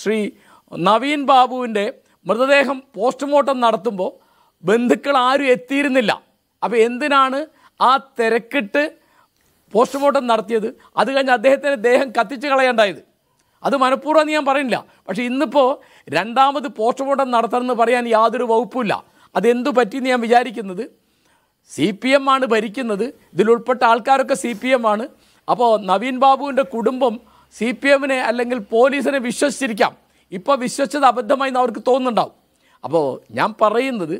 ശ്രീ നവീൻ ബാബുവിൻ്റെ മൃതദേഹം പോസ്റ്റ്മോർട്ടം നടത്തുമ്പോൾ ബന്ധുക്കൾ ആരും എത്തിയിരുന്നില്ല അപ്പോൾ എന്തിനാണ് ആ തിരക്കിട്ട് പോസ്റ്റ്മോർട്ടം നടത്തിയത് അത് കഴിഞ്ഞ് അദ്ദേഹത്തിൻ്റെ ദേഹം കത്തിച്ച് കളയേണ്ടായത് അത് മനഃപൂർവ്വം ഞാൻ പറയുന്നില്ല പക്ഷേ ഇന്നിപ്പോൾ രണ്ടാമത് പോസ്റ്റ്മോർട്ടം നടത്തണമെന്ന് പറയാൻ യാതൊരു വകുപ്പുമില്ല അതെന്തു പറ്റിയെന്ന് ഞാൻ വിചാരിക്കുന്നത് സി പി എം ആണ് ഭരിക്കുന്നത് ഇതിലുൾപ്പെട്ട ആൾക്കാരൊക്കെ സി പി എം ആണ് അപ്പോൾ നവീൻ ബാബുവിൻ്റെ കുടുംബം സി പി എമ്മിനെ അല്ലെങ്കിൽ പോലീസിനെ വിശ്വസിച്ചിരിക്കാം ഇപ്പോൾ വിശ്വസിച്ചത് അബദ്ധമായി അവർക്ക് തോന്നുന്നുണ്ടാവും അപ്പോൾ ഞാൻ പറയുന്നത്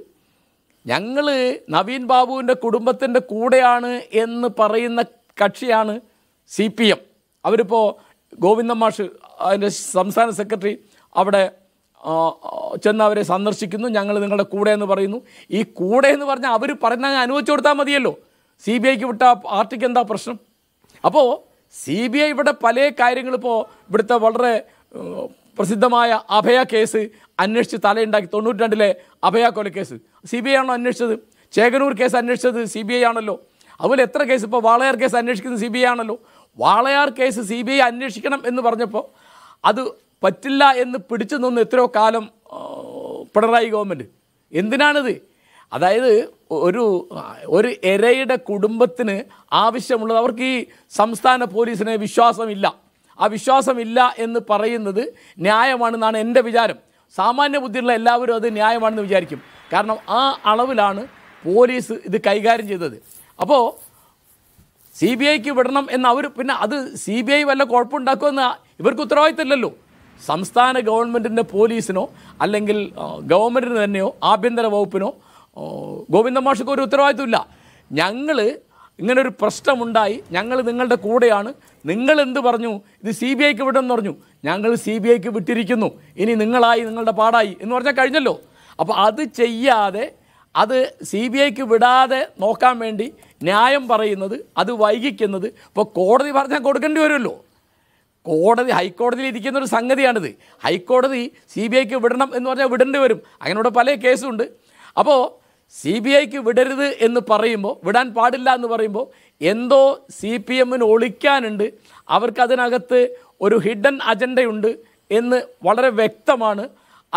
ഞങ്ങൾ നവീൻ ബാബുവിൻ്റെ കുടുംബത്തിൻ്റെ കൂടെയാണ് എന്ന് പറയുന്ന കക്ഷിയാണ് സി പി എം അവരിപ്പോൾ ഗോവിന്ദ മാഷ് അതിൻ്റെ സംസ്ഥാന സെക്രട്ടറി അവിടെ ചെന്ന് അവരെ സന്ദർശിക്കുന്നു ഞങ്ങൾ നിങ്ങളുടെ കൂടെ എന്ന് പറയുന്നു ഈ കൂടെ എന്ന് പറഞ്ഞാൽ അവർ പറഞ്ഞാൽ അനുവദിച്ചു കൊടുത്താൽ മതിയല്ലോ സി ബി ഐക്ക് വിട്ട പാർട്ടിക്ക് എന്താ പ്രശ്നം അപ്പോൾ സി ബി ഐ ഇവിടെ പല കാര്യങ്ങളിപ്പോൾ ഇവിടുത്തെ വളരെ പ്രസിദ്ധമായ അഭയ കേസ് അന്വേഷിച്ച് തലയുണ്ടാക്കി തൊണ്ണൂറ്റി രണ്ടിലെ അഭയ കൊലക്കേസ് സി ബി ഐ ആണോ അന്വേഷിച്ചത് ചേകനൂർ കേസ് അന്വേഷിച്ചത് സി ബി ഐ ആണല്ലോ അതുപോലെ എത്ര കേസ് ഇപ്പോൾ വാളയാർ കേസ് അന്വേഷിക്കുന്നത് സി ബി ഐ ആണല്ലോ Walayar case C B I അന്വേഷിക്കണം എന്ന് പറഞ്ഞപ്പോൾ അത് പറ്റില്ല എന്ന് പിടിച്ചു നിന്ന് എത്രയോ കാലം പിണറായി ഗവൺമെൻറ് എന്തിനാണിത് അതായത് ഒരു ഒരു എരയുടെ കുടുംബത്തിന് ആവശ്യമുള്ളത് അവർക്ക് ഈ സംസ്ഥാന പോലീസിനെ വിശ്വാസമില്ല ആ വിശ്വാസമില്ല എന്ന് പറയുന്നത് ന്യായമാണെന്നാണ് എൻ്റെ വിചാരം സാമാന്യ ബുദ്ധിയുള്ള എല്ലാവരും അത് ന്യായമാണെന്ന് വിചാരിക്കും കാരണം ആ അളവിലാണ് പോലീസ് ഇത് കൈകാര്യം ചെയ്തത് അപ്പോൾ സി ബി ഐക്ക് വിടണം എന്ന് അവർ പിന്നെ അത് സി ബി ഐ വല്ല കുഴപ്പമുണ്ടാക്കുമെന്ന് ഇവർക്ക് ഉത്തരവാദിത്തമില്ലല്ലോ സംസ്ഥാന ഗവൺമെൻറ്റിൻ്റെ പോലീസിനോ അല്ലെങ്കിൽ ഗവൺമെൻറ്റിന് തന്നെയോ ആഭ്യന്തര വകുപ്പിനോ ഗോവിന്ദ മാഷക്ക് ഒരു ഉത്തരവാദിത്വമില്ല ഞങ്ങൾ ഇങ്ങനൊരു പ്രശ്നമുണ്ടായി ഞങ്ങൾ നിങ്ങളുടെ കൂടെയാണ് നിങ്ങൾ എന്ത് പറഞ്ഞു ഇത് സി ബി ഐക്ക് വിടെന്ന് പറഞ്ഞു ഞങ്ങൾ സി ബി ഐക്ക് വിട്ടിരിക്കുന്നു ഇനി നിങ്ങളായി നിങ്ങളുടെ പാടായി എന്ന് പറഞ്ഞാൽ കഴിഞ്ഞല്ലോ അപ്പോൾ അത് ചെയ്യാതെ അത് സി ബി ഐക്ക് വിടാതെ നോക്കാൻ വേണ്ടി ന്യായം പറയുന്നത് അത് വൈകിക്കുന്നത് ഇപ്പോൾ കോടതി പറഞ്ഞാൽ കൊടുക്കേണ്ടി വരുമല്ലോ കോടതി ഹൈക്കോടതിയിൽ ഇരിക്കുന്ന ഒരു സംഗതിയാണിത് ഹൈക്കോടതി സി ബി ഐക്ക് വിടണം എന്ന് പറഞ്ഞാൽ വിടേണ്ടി വരും അങ്ങനെയുള്ള പല കേസുണ്ട് അപ്പോൾ സി ബി ഐക്ക് വിടരുത് എന്ന് പറയുമ്പോൾ വിടാൻ പാടില്ല എന്ന് പറയുമ്പോൾ എന്തോ സി പി എമ്മിന് ഒളിക്കാനുണ്ട് അവർക്കതിനകത്ത് ഒരു ഹിഡൻ അജണ്ടയുണ്ട് എന്ന് വളരെ വ്യക്തമാണ്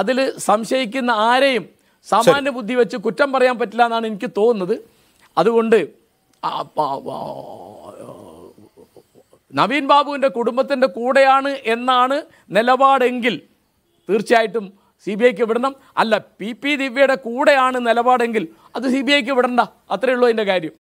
അതിൽ സംശയിക്കുന്ന ആരെയും സാമാന്യ ബുദ്ധി വെച്ച് കുറ്റം പറയാൻ പറ്റില്ല എന്നാണ് എനിക്ക് തോന്നുന്നത് അതുകൊണ്ട് നവീൻ ബാബുവിൻ്റെ കുടുംബത്തിൻ്റെ കൂടെയാണ് എന്നാണ് നിലപാടെങ്കിൽ തീർച്ചയായിട്ടും സി ബി ഐക്ക് വിടണം അല്ല പി പി ദിവ്യയുടെ കൂടെയാണ് നിലപാടെങ്കിൽ അത് സി ബി ഐക്ക് വിടണ്ട അത്രയേ ഉള്ളൂ അതിൻ്റെ കാര്യം